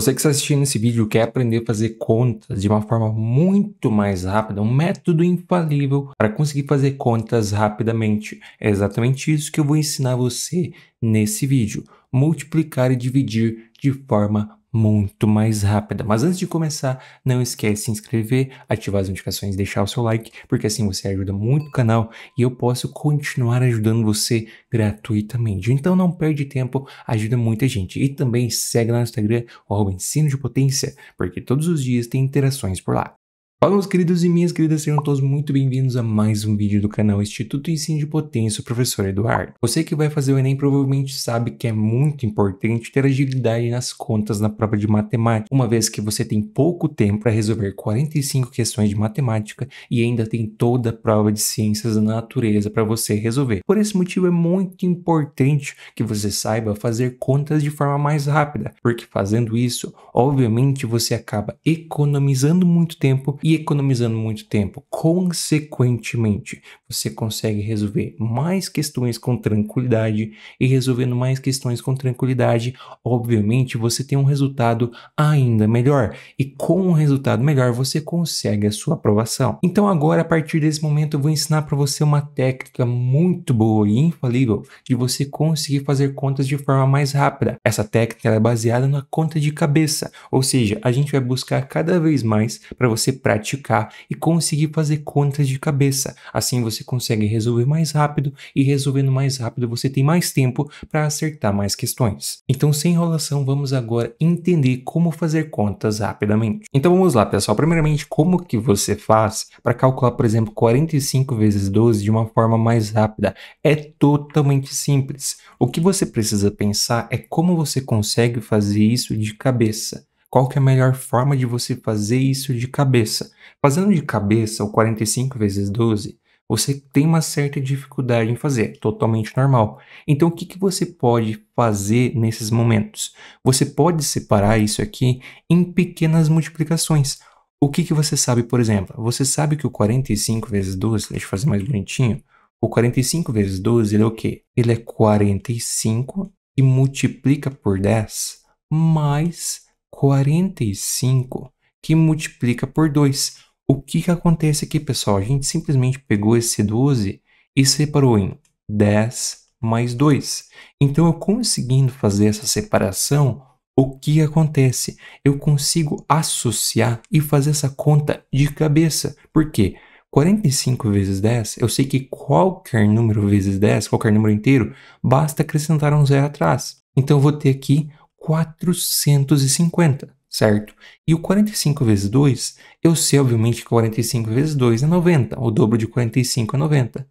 Você que está assistindo esse vídeo quer aprender a fazer contas de uma forma muito mais rápida, um método infalível para conseguir fazer contas rapidamente. É exatamente isso que eu vou ensinar você nesse vídeo: multiplicar e dividir de forma muito mais rápida. Mas antes de começar, não esquece de se inscrever, ativar as notificações, deixar o seu like, porque assim você ajuda muito o canal e eu posso continuar ajudando você gratuitamente. Então não perde tempo, ajuda muita gente. E também segue lá no Instagram, o Ensino de Potência, porque todos os dias tem interações por lá. Fala meus queridos e minhas queridas, sejam todos muito bem-vindos a mais um vídeo do canal Instituto Ensino de Potência, professor Eduardo. Você que vai fazer o Enem provavelmente sabe que é muito importante ter agilidade nas contas na prova de matemática, uma vez que você tem pouco tempo para resolver 45 questões de matemática e ainda tem toda a prova de ciências da natureza para você resolver. Por esse motivo é muito importante que você saiba fazer contas de forma mais rápida, porque fazendo isso, obviamente você acaba economizando muito tempo e economizando muito tempo. Consequentemente, você consegue resolver mais questões com tranquilidade e resolvendo mais questões com tranquilidade, obviamente você tem um resultado ainda melhor e com um resultado melhor você consegue a sua aprovação. Então agora a partir desse momento eu vou ensinar para você uma técnica muito boa e infalível de você conseguir fazer contas de forma mais rápida. Essa técnica é baseada na conta de cabeça, ou seja, a gente vai buscar cada vez mais para você praticar praticar e conseguir fazer contas de cabeça. Assim você consegue resolver mais rápido e resolvendo mais rápido você tem mais tempo para acertar mais questões. Então, sem enrolação, vamos agora entender como fazer contas rapidamente. Então vamos lá, pessoal. Primeiramente, como que você faz para calcular, por exemplo, 45 vezes 12 de uma forma mais rápida? É totalmente simples. O que você precisa pensar é como você consegue fazer isso de cabeça qual que é a melhor forma de você fazer isso de cabeça. Fazendo de cabeça o 45 vezes 12, você tem uma certa dificuldade em fazer, é totalmente normal. Então, o que, que você pode fazer nesses momentos? Você pode separar isso aqui em pequenas multiplicações. O que, que você sabe, por exemplo? Você sabe que o 45 vezes 12, deixa eu fazer mais bonitinho, o 45 vezes 12 ele é o quê? Ele é 45 e multiplica por 10 mais 45, que multiplica por 2. O que, que acontece aqui, pessoal? A gente simplesmente pegou esse 12 e separou em 10 mais 2. Então, eu conseguindo fazer essa separação, o que acontece? Eu consigo associar e fazer essa conta de cabeça. Por quê? 45 vezes 10, eu sei que qualquer número vezes 10, qualquer número inteiro, basta acrescentar um zero atrás. Então, eu vou ter aqui 450, certo? E o 45 vezes 2, eu sei obviamente que 45 vezes 2 é 90, o dobro de 45 é 90.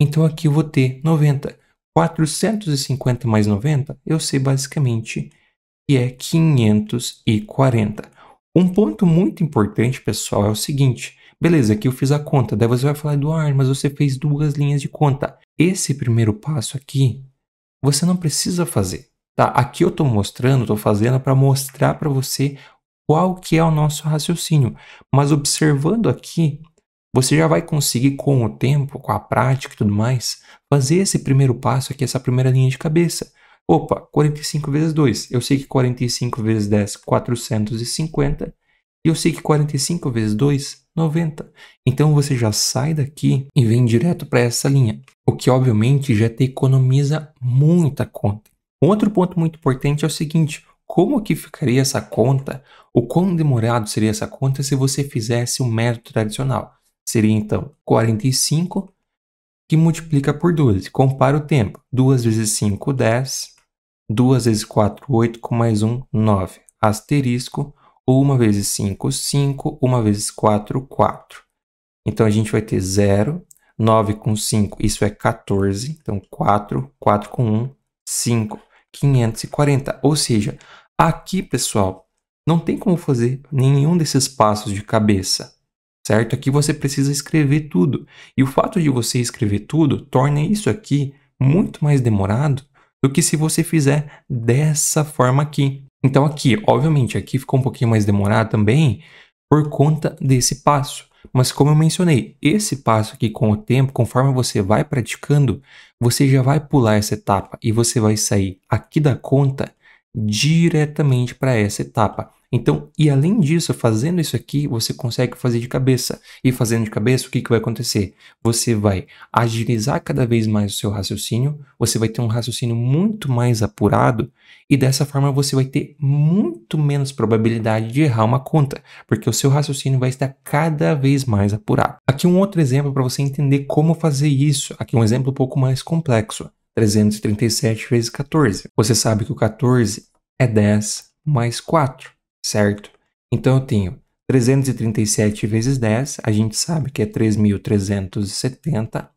Então aqui eu vou ter 90. 450 mais 90, eu sei basicamente que é 540. Um ponto muito importante, pessoal, é o seguinte. Beleza, aqui eu fiz a conta. Daí você vai falar, Eduardo, mas você fez duas linhas de conta. Esse primeiro passo aqui, você não precisa fazer. Tá, aqui eu estou mostrando, estou fazendo para mostrar para você qual que é o nosso raciocínio. Mas observando aqui, você já vai conseguir com o tempo, com a prática e tudo mais, fazer esse primeiro passo aqui, essa primeira linha de cabeça. Opa, 45 vezes 2. Eu sei que 45 vezes 10, 450. E eu sei que 45 vezes 2, 90. Então você já sai daqui e vem direto para essa linha, o que obviamente já te economiza muita conta. Um outro ponto muito importante é o seguinte, como que ficaria essa conta, ou quão demorado seria essa conta se você fizesse o um método tradicional? Seria então 45 que multiplica por 12. Compara o tempo. 2 vezes 5, 10. 2 vezes 4, 8, com mais 1, 9. Asterisco. 1 vezes 5, 5. 1 vezes 4, 4. Então, a gente vai ter 0, 9 com 5, isso é 14. Então, 4, 4 com 1, 5. 540. Ou seja, aqui, pessoal, não tem como fazer nenhum desses passos de cabeça, certo? Aqui você precisa escrever tudo. E o fato de você escrever tudo torna isso aqui muito mais demorado do que se você fizer dessa forma aqui. Então aqui, obviamente, aqui ficou um pouquinho mais demorado também por conta desse passo. Mas como eu mencionei, esse passo aqui com o tempo, conforme você vai praticando, você já vai pular essa etapa e você vai sair aqui da conta diretamente para essa etapa. Então, e além disso, fazendo isso aqui, você consegue fazer de cabeça. E fazendo de cabeça, o que, que vai acontecer? Você vai agilizar cada vez mais o seu raciocínio, você vai ter um raciocínio muito mais apurado, e dessa forma você vai ter muito menos probabilidade de errar uma conta, porque o seu raciocínio vai estar cada vez mais apurado. Aqui um outro exemplo para você entender como fazer isso. Aqui um exemplo um pouco mais complexo. 337 vezes 14. Você sabe que o 14 é 10 mais 4 certo? Então eu tenho 337 vezes 10, a gente sabe que é 3.370.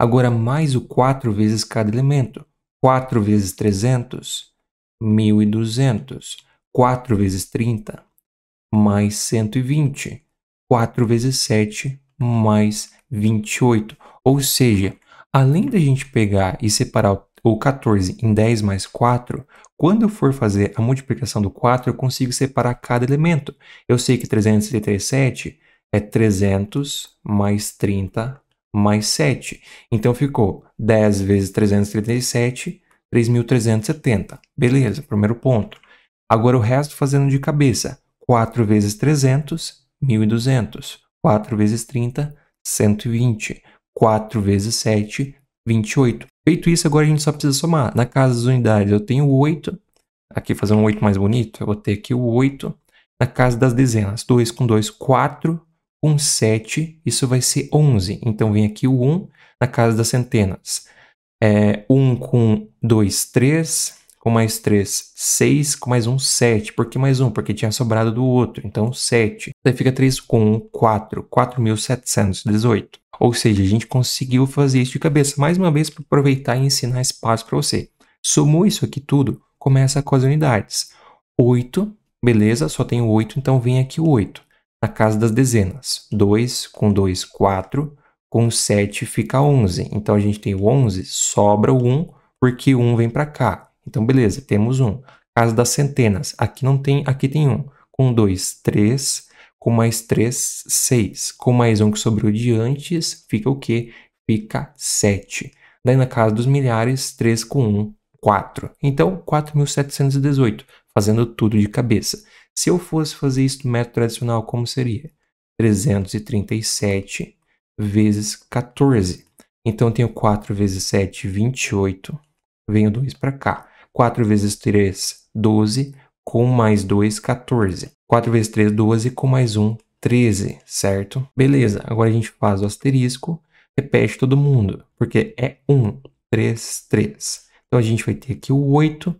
Agora, mais o 4 vezes cada elemento. 4 vezes 300, 1.200. 4 vezes 30, mais 120. 4 vezes 7, mais 28. Ou seja, além da gente pegar e separar o 14 em 10 mais 4, quando eu for fazer a multiplicação do 4, eu consigo separar cada elemento. Eu sei que 337 é 300 mais 30 mais 7. Então ficou 10 vezes 337, 3.370. Beleza, primeiro ponto. Agora o resto fazendo de cabeça. 4 vezes 300, 1.200. 4 vezes 30, 120. 4 vezes 7, 28. Feito isso, agora a gente só precisa somar. Na casa das unidades, eu tenho 8. Aqui, fazendo um 8 mais bonito, eu vou ter aqui o 8. Na casa das dezenas, 2 com 2, 4 com 7. Isso vai ser 11. Então, vem aqui o 1. Na casa das centenas, é, 1 com 2, 3 com mais 3, 6, com mais 1, 7. Por que mais 1? Porque tinha sobrado do outro, então 7. Daí fica 3 com 1, 4, 4.718. Ou seja, a gente conseguiu fazer isso de cabeça, mais uma vez para aproveitar e ensinar espaço para você. Somou isso aqui tudo, começa com as unidades. 8, beleza, só tenho 8, então vem aqui o 8. Na casa das dezenas, 2 com 2, 4, com 7 fica 11. Então a gente tem o 11, sobra o 1, porque 1 vem para cá. Então, beleza, temos um. Caso das centenas, aqui não tem, aqui tem um. Com dois, três. Com mais três, seis. Com mais um que sobrou de antes, fica o quê? Fica sete. Daí, na casa dos milhares, três com um, quatro. Então, 4.718, fazendo tudo de cabeça. Se eu fosse fazer isso no método tradicional, como seria? 337 vezes 14. Então, eu tenho 4 vezes 7, 28. Venho 2 para cá. 4 vezes 3, 12, com mais 2, 14. 4 vezes 3, 12, com mais 1, 13, certo? Beleza, agora a gente faz o asterisco, repete todo mundo, porque é 1, 3, 3. Então a gente vai ter aqui o 8,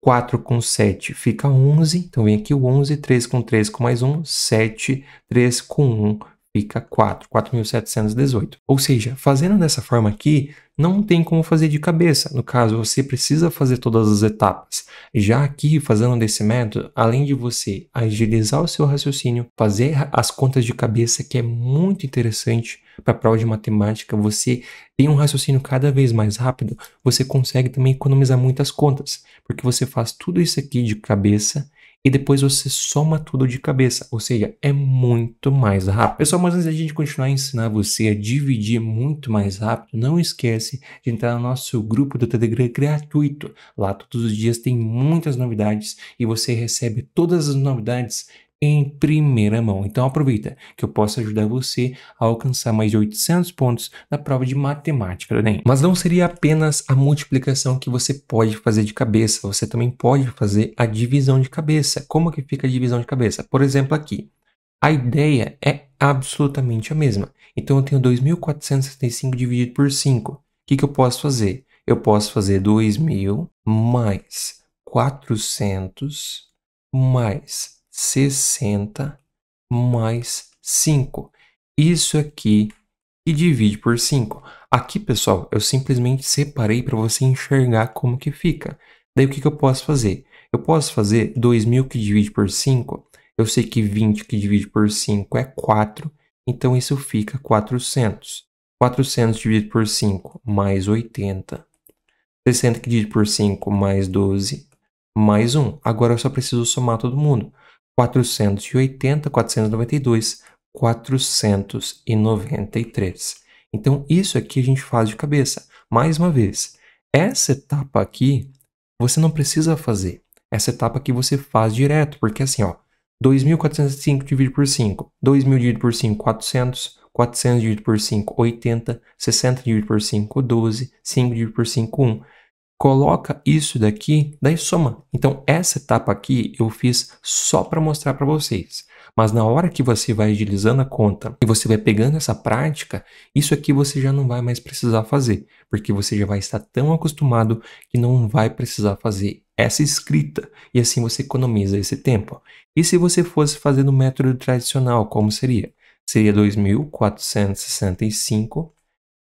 4 com 7 fica 11, então vem aqui o 11, 3 com 3 com mais 1, 7, 3 com 1 fica 4, 4.718. Ou seja, fazendo dessa forma aqui, não tem como fazer de cabeça. No caso, você precisa fazer todas as etapas. Já aqui, fazendo desse método, além de você agilizar o seu raciocínio, fazer as contas de cabeça, que é muito interessante para a prova de matemática, você tem um raciocínio cada vez mais rápido, você consegue também economizar muitas contas, porque você faz tudo isso aqui de cabeça e depois você soma tudo de cabeça, ou seja, é muito mais rápido. Pessoal, mas antes da gente continuar a ensinar você a dividir muito mais rápido, não esquece de entrar no nosso grupo do Telegram gratuito. Lá todos os dias tem muitas novidades e você recebe todas as novidades em primeira mão. Então aproveita que eu posso ajudar você a alcançar mais de 800 pontos na prova de matemática do Enem. Mas não seria apenas a multiplicação que você pode fazer de cabeça, você também pode fazer a divisão de cabeça. Como que fica a divisão de cabeça? Por exemplo, aqui. A ideia é absolutamente a mesma. Então eu tenho 2.475 dividido por 5. O que, que eu posso fazer? Eu posso fazer 2000 mais 400 mais 60 mais 5. Isso aqui que divide por 5. Aqui, pessoal, eu simplesmente separei para você enxergar como que fica. Daí o que, que eu posso fazer? Eu posso fazer 2.000 que divide por 5. Eu sei que 20 que divide por 5 é 4. Então, isso fica 400. 400 dividido por 5 mais 80. 60 dividido por 5 mais 12 mais 1. Agora eu só preciso somar todo mundo. 480, 492, 493. Então, isso aqui a gente faz de cabeça. Mais uma vez, essa etapa aqui você não precisa fazer. Essa etapa aqui você faz direto, porque assim, ó, 2.405 dividido por 5, 2.000 dividido por 5, 400, 400 dividido por 5, 80, 60 dividido por 5, 12, 5 dividido por 5, 1 coloca isso daqui, daí soma. Então, essa etapa aqui eu fiz só para mostrar para vocês. Mas na hora que você vai agilizando a conta e você vai pegando essa prática, isso aqui você já não vai mais precisar fazer, porque você já vai estar tão acostumado que não vai precisar fazer essa escrita e assim você economiza esse tempo. E se você fosse fazer no método tradicional, como seria? Seria 2.465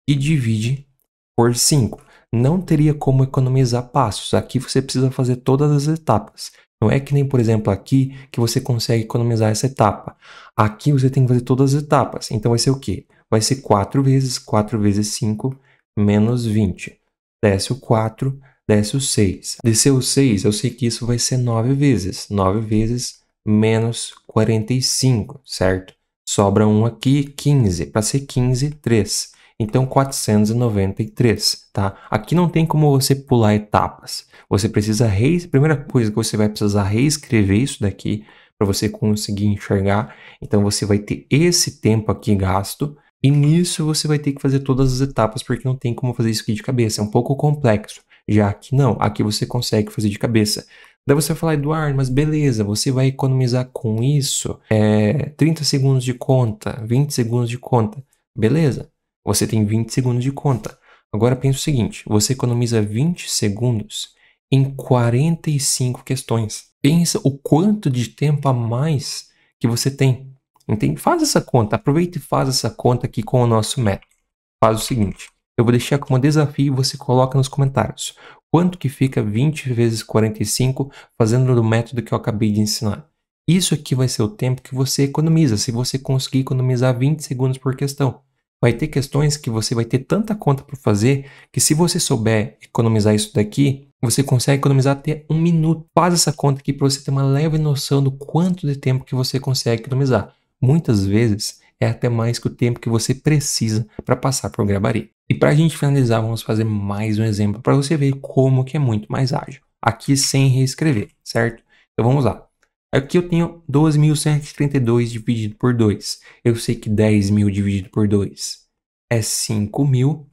e divide por 5 não teria como economizar passos. Aqui você precisa fazer todas as etapas. Não é que nem, por exemplo, aqui que você consegue economizar essa etapa. Aqui você tem que fazer todas as etapas. Então vai ser o quê? Vai ser 4 vezes 4 vezes 5 menos 20. Desce o 4, desce o 6. Descer o 6, eu sei que isso vai ser 9 vezes. 9 vezes menos 45, certo? Sobra 1 aqui, 15. Para ser 15, 3. Então 493, tá? Aqui não tem como você pular etapas. Você precisa re... primeira coisa que você vai precisar reescrever isso daqui para você conseguir enxergar. Então você vai ter esse tempo aqui gasto e nisso você vai ter que fazer todas as etapas porque não tem como fazer isso aqui de cabeça, é um pouco complexo. Já aqui não, aqui você consegue fazer de cabeça. Daí você vai falar, Eduardo, mas beleza, você vai economizar com isso é, eh, 30 segundos de conta, 20 segundos de conta. Beleza, você tem 20 segundos de conta. Agora pense o seguinte: você economiza 20 segundos em 45 questões. Pensa o quanto de tempo a mais que você tem. Entende? Faz essa conta, aproveita e faz essa conta aqui com o nosso método. Faz o seguinte: eu vou deixar como desafio e você coloca nos comentários quanto que fica 20 vezes 45 fazendo o método que eu acabei de ensinar. Isso aqui vai ser o tempo que você economiza, se você conseguir economizar 20 segundos por questão vai ter questões que você vai ter tanta conta para fazer que se você souber economizar isso daqui, você consegue economizar até um minuto. Faz essa conta aqui para você ter uma leve noção do quanto de tempo que você consegue economizar. Muitas vezes é até mais que o tempo que você precisa para passar por o gabarito. E para a gente finalizar, vamos fazer mais um exemplo para você ver como que é muito mais ágil. Aqui sem reescrever, certo? Então vamos lá. Aqui eu tenho 12.132 dividido por 2. Eu sei que 10.000 dividido por 2 é 5.000.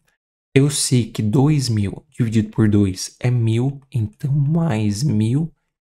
Eu sei que 2.000 dividido por 2 é 1.000, então mais 1.000.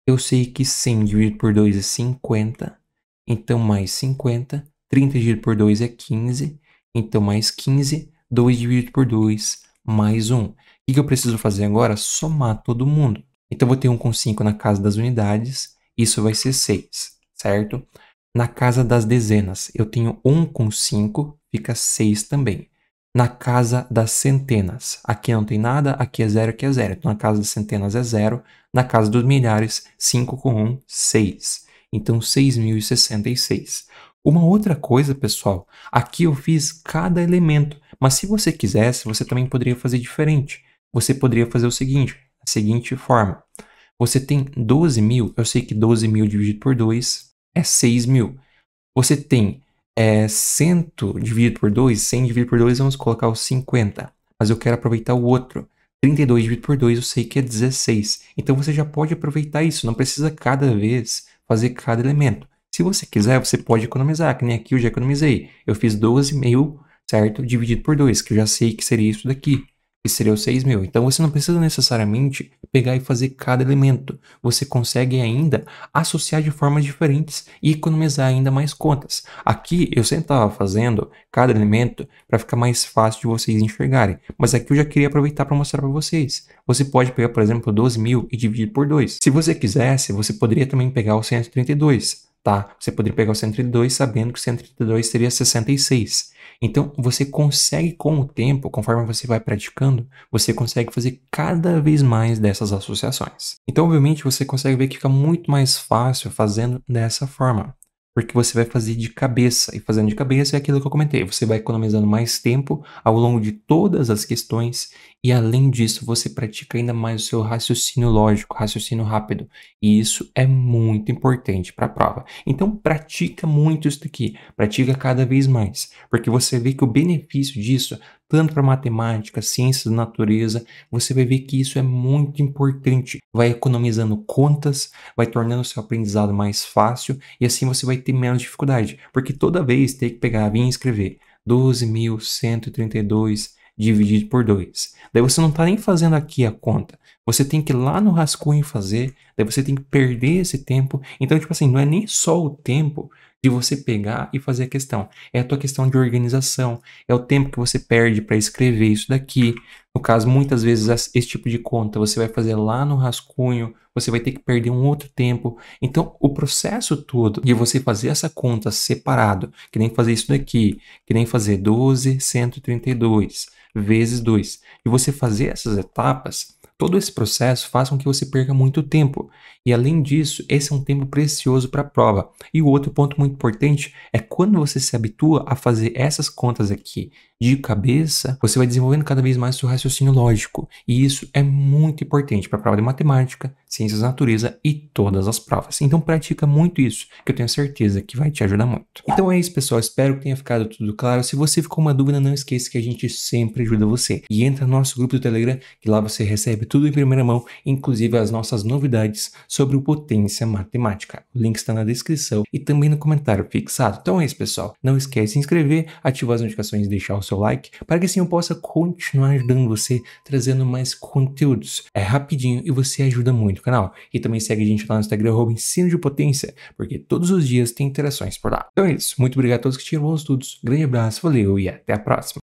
Eu sei que 100 dividido por 2 é 50, então mais 50. 30 dividido por 2 é 15, então mais 15. 2 dividido por 2 mais 1. O que eu preciso fazer agora? Somar todo mundo. Então, eu vou ter 1 com 5 na casa das unidades isso vai ser 6, certo? Na casa das dezenas, eu tenho 1 com 5, fica 6 também. Na casa das centenas, aqui não tem nada, aqui é 0, aqui é 0. Então, na casa das centenas é 0, na casa dos milhares, 5 com 1, um, 6. Então, 6.066. Uma outra coisa, pessoal, aqui eu fiz cada elemento, mas se você quisesse, você também poderia fazer diferente. Você poderia fazer o seguinte, da seguinte forma. Você tem 12 mil, eu sei que 12 mil dividido por 2 é 6 mil. Você tem é, 100 dividido por 2, 100 dividido por 2, vamos colocar os 50. Mas eu quero aproveitar o outro. 32 dividido por 2 eu sei que é 16. Então você já pode aproveitar isso, não precisa cada vez fazer cada elemento. Se você quiser, você pode economizar, que nem aqui eu já economizei. Eu fiz 12 mil, certo? Dividido por 2, que eu já sei que seria isso daqui que seria os 6 mil. Então você não precisa necessariamente pegar e fazer cada elemento. Você consegue ainda associar de formas diferentes e economizar ainda mais contas. Aqui eu sempre estava fazendo cada elemento para ficar mais fácil de vocês enxergarem. Mas aqui eu já queria aproveitar para mostrar para vocês. Você pode pegar, por exemplo, 12 mil e dividir por 2. Se você quisesse, você poderia também pegar o 132 tá? Você poderia pegar o 132 sabendo que o 132 seria 66. Então, você consegue com o tempo, conforme você vai praticando, você consegue fazer cada vez mais dessas associações. Então, obviamente, você consegue ver que fica muito mais fácil fazendo dessa forma. Porque você vai fazer de cabeça, e fazendo de cabeça é aquilo que eu comentei, você vai economizando mais tempo ao longo de todas as questões e além disso, você pratica ainda mais o seu raciocínio lógico, raciocínio rápido. E isso é muito importante para a prova. Então pratica muito isso daqui, pratica cada vez mais, porque você vê que o benefício disso, tanto para matemática, ciências da natureza, você vai ver que isso é muito importante. Vai economizando contas, vai tornando o seu aprendizado mais fácil e assim você vai ter menos dificuldade, porque toda vez tem que pegar, vir escrever 12.132 dividido por 2. Daí você não está nem fazendo aqui a conta. Você tem que ir lá no rascunho fazer, daí você tem que perder esse tempo. Então, tipo assim, não é nem só o tempo, de você pegar e fazer a questão. É a tua questão de organização, é o tempo que você perde para escrever isso daqui. No caso, muitas vezes esse tipo de conta você vai fazer lá no rascunho, você vai ter que perder um outro tempo. Então, o processo todo de você fazer essa conta separado, que nem fazer isso daqui, que nem fazer 12, 132 vezes 2, e você fazer essas etapas, Todo esse processo faz com que você perca muito tempo. E além disso, esse é um tempo precioso para a prova. E o outro ponto muito importante é quando você se habitua a fazer essas contas aqui de cabeça, você vai desenvolvendo cada vez mais seu raciocínio lógico. E isso é muito importante para a prova de matemática, ciências da natureza e todas as provas. Então pratica muito isso, que eu tenho certeza que vai te ajudar muito. Então é isso, pessoal. Espero que tenha ficado tudo claro. Se você ficou uma dúvida, não esqueça que a gente sempre ajuda você. E entra no nosso grupo do Telegram, que lá você recebe tudo em primeira mão, inclusive as nossas novidades sobre o Potência Matemática. O link está na descrição e também no comentário fixado. Então é isso, pessoal. Não esquece de se inscrever, ativar as notificações e deixar o seu like para que assim eu possa continuar ajudando você, trazendo mais conteúdos. É rapidinho e você ajuda muito o canal. E também segue a gente lá no Instagram, Ensino de Potência, porque todos os dias tem interações por lá. Então é isso. Muito obrigado a todos que tiram bons estudos. Grande abraço, valeu e até a próxima.